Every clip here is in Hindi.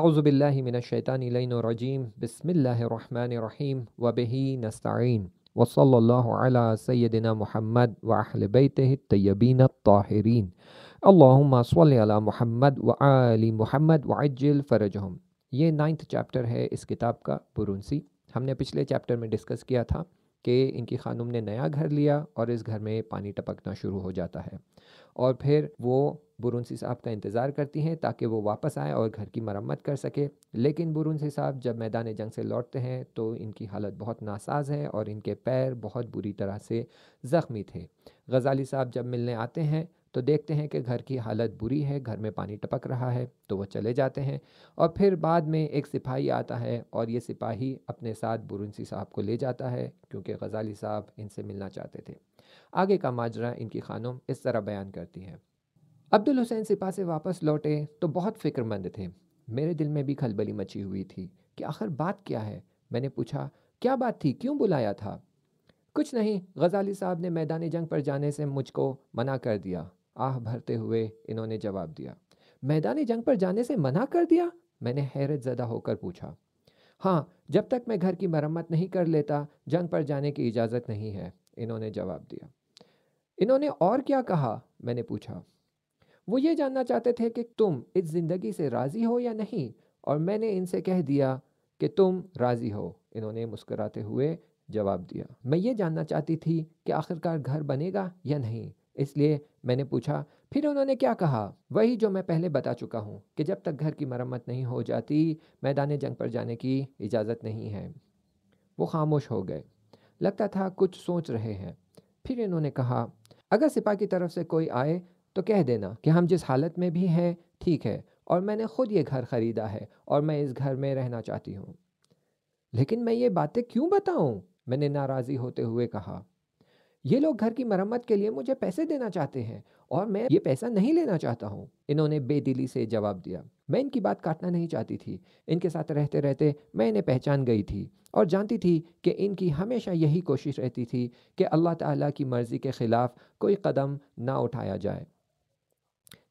आउज़बिल्लिमिनशैतानरजीम बसमीम वबही नस्तीन वसल सैदना महमद वहल तयबीन ताहरीन अल्लाम महमद वली महमद वाजिल फ़रजहम ये नाइन्थ चैप्टर है इस किताब का बुरुनसी हमने पिछले चैप्टर में डिस्कस किया था कि इनकी खानुम ने नया घर लिया और इस घर में पानी टपकना शुरू हो जाता है और फिर वो बुरुंसी साहब का इंतज़ार करती हैं ताकि वो वापस आए और घर की मरम्मत कर सके लेकिन बुरुंसी साहब जब मैदान जंग से लौटते हैं तो इनकी हालत बहुत नासाज है और इनके पैर बहुत बुरी तरह से ज़ख्मी थे गज़ाली साहब जब मिलने आते हैं तो देखते हैं कि घर की हालत बुरी है घर में पानी टपक रहा है तो वह चले जाते हैं और फिर बाद में एक सिपाही आता है और ये सिपाही अपने साथ बुरुंसी साहब को ले जाता है क्योंकि गज़ाली साहब इनसे मिलना चाहते थे आगे का माजरा इनकी खानों इस तरह बयान करती है अब्दुल हुसैन सिपा से वापस लौटे तो बहुत फिक्रमंद थे मेरे दिल में भी खलबली मची हुई थी कि आखिर बात क्या है मैंने पूछा क्या बात थी क्यों बुलाया था कुछ नहीं गज़ाली साहब ने मैदान जंग पर जाने से मुझको मना कर दिया आह भरते हुए इन्होंने जवाब दिया मैदानी जंग पर जाने से मना कर दिया मैंने हैरत ज़दा होकर पूछा हाँ जब तक मैं घर की मरम्मत नहीं कर लेता जंग पर जाने की इजाज़त नहीं है इन्होंने जवाब दिया इन्होंने और क्या कहा मैंने पूछा वो ये जानना चाहते थे कि तुम इस ज़िंदगी से राज़ी हो या नहीं और मैंने इनसे कह दिया कि तुम राज़ी हो इन्होंने मुस्कराते हुए जवाब दिया मैं ये जानना चाहती थी कि आखिरकार घर बनेगा या नहीं इसलिए मैंने पूछा फिर उन्होंने क्या कहा वही जो मैं पहले बता चुका हूँ कि जब तक घर की मरम्मत नहीं हो जाती मैदान जंग पर जाने की इजाज़त नहीं है वो खामोश हो गए लगता था कुछ सोच रहे हैं फिर इन्होंने कहा अगर सिपा की तरफ से कोई आए तो कह देना कि हम जिस हालत में भी हैं ठीक है और मैंने खुद ये घर ख़रीदा है और मैं इस घर में रहना चाहती हूँ लेकिन मैं ये बातें क्यों बताऊँ मैंने नाराज़ी होते हुए कहा ये लोग घर की मरम्मत के लिए मुझे पैसे देना चाहते हैं और मैं ये पैसा नहीं लेना चाहता हूँ इन्होंने बेदिली से जवाब दिया मैं इनकी बात काटना नहीं चाहती थी इनके साथ रहते रहते मैं इन्हें पहचान गई थी और जानती थी कि इनकी हमेशा यही कोशिश रहती थी कि अल्लाह ताला की मर्ज़ी के ख़िलाफ़ कोई कदम ना उठाया जाए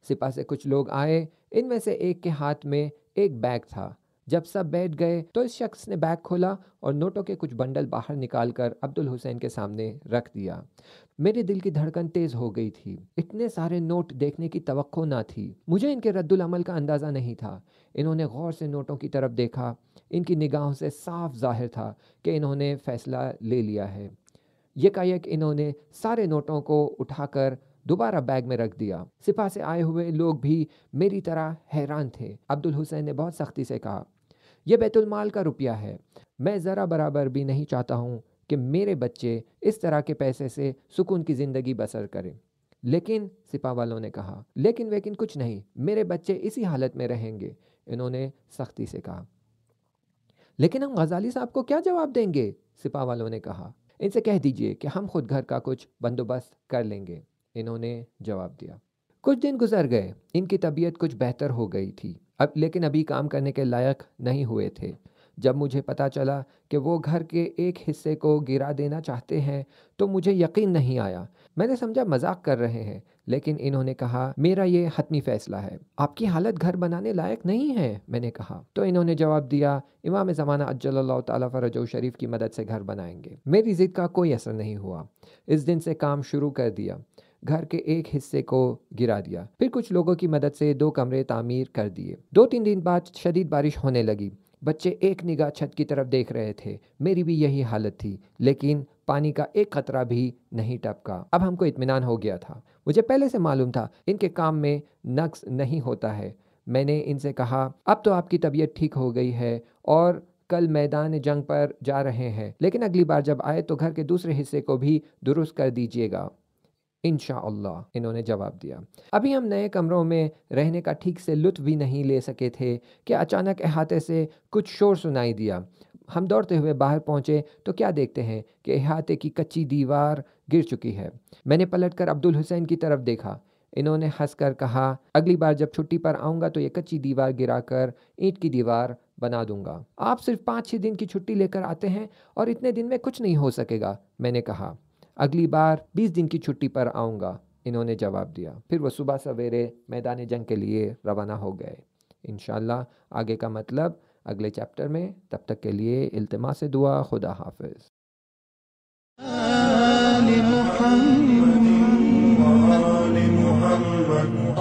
सिपा से कुछ लोग आए इनमें से एक के हाथ में एक बैग था जब सब बैठ गए तो इस शख्स ने बैग खोला और नोटों के कुछ बंडल बाहर निकाल कर अब्दुल हुसैन के सामने रख दिया मेरे दिल की धड़कन तेज हो गई थी इतने सारे नोट देखने की तवक्को ना थी मुझे इनके रद्दलमल का अंदाज़ा नहीं था इन्होंने गौर से नोटों की तरफ देखा इनकी निगाहों से साफ जाहिर था कि इन्होंने फैसला ले लिया है यकायक इन्होंने सारे नोटों को उठाकर दोबारा बैग में रख दिया सिपा से आए हुए लोग भी मेरी तरह हैरान थे अब्दुल हुसैन ने बहुत सख्ती से कहा ये बैतुलमाल का रुपया है मैं ज़रा बराबर भी नहीं चाहता हूँ कि मेरे बच्चे इस तरह के पैसे से सुकून की ज़िंदगी बसर करें लेकिन सिपा वालों ने कहा लेकिन वेकिन कुछ नहीं मेरे बच्चे इसी हालत में रहेंगे इन्होंने सख्ती से कहा लेकिन हम गजाली साहब को क्या जवाब देंगे सिपा वालों ने कहा इनसे कह दीजिए कि हम खुद घर का कुछ बंदोबस्त कर लेंगे इन्होंने जवाब दिया कुछ दिन गुजर गए इनकी तबीयत कुछ बेहतर हो गई थी अब लेकिन अभी काम करने के लायक नहीं हुए थे जब मुझे पता चला कि वो घर के एक हिस्से को गिरा देना चाहते हैं तो मुझे यकीन नहीं आया मैंने समझा मजाक कर रहे हैं लेकिन इन्होंने कहा मेरा ये हतमी फैसला है आपकी हालत घर बनाने लायक नहीं है मैंने कहा तो इन्होंने जवाब दिया इमाम ज़माना अज्जल्ला तरजो शरीफ की मदद से घर बनाएंगे मेरी ज़िद का कोई असर नहीं हुआ इस दिन से काम शुरू कर दिया घर के एक हिस्से को गिरा दिया फिर कुछ लोगों की मदद से दो कमरे तामीर कर दिए दो तीन दिन बाद शदीद बारिश होने लगी बच्चे एक निगाह छत की तरफ देख रहे थे मेरी भी यही हालत थी लेकिन पानी का एक खतरा भी नहीं टपका अब हमको इतमान हो गया था मुझे पहले से मालूम था इनके काम में नक्स नहीं होता है मैंने इनसे कहा अब तो आपकी तबीयत ठीक हो गई है और कल मैदान जंग पर जा रहे हैं लेकिन अगली बार जब आए तो घर के दूसरे हिस्से को भी दुरुस्त कर दीजिएगा इन इन्होंने जवाब दिया अभी हम नए कमरों में रहने का ठीक से लुत्फ भी नहीं ले सके थे कि अचानक अहाते से कुछ शोर सुनाई दिया हम दौड़ते हुए बाहर पहुंचे तो क्या देखते हैं कि अहाते की कच्ची दीवार गिर चुकी है मैंने पलटकर अब्दुल हुसैन की तरफ देखा इन्होंने हंसकर कहा अगली बार जब छुट्टी पर आऊँगा तो ये कच्ची दीवार गिराकर ईंट की दीवार बना दूंगा आप सिर्फ पाँच छः दिन की छुट्टी लेकर आते हैं और इतने दिन में कुछ नहीं हो सकेगा मैंने कहा अगली बार बीस दिन की छुट्टी पर आऊँगा इन्होंने जवाब दिया फिर वह सुबह सवेरे मैदान जंग के लिए रवाना हो गए इन आगे का मतलब अगले चैप्टर में तब तक के लिए इल्तमा से दुआ खुदा हाफिज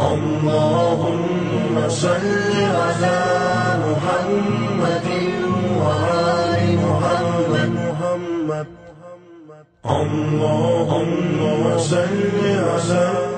اللهم صل على Allah, Allah, salli ala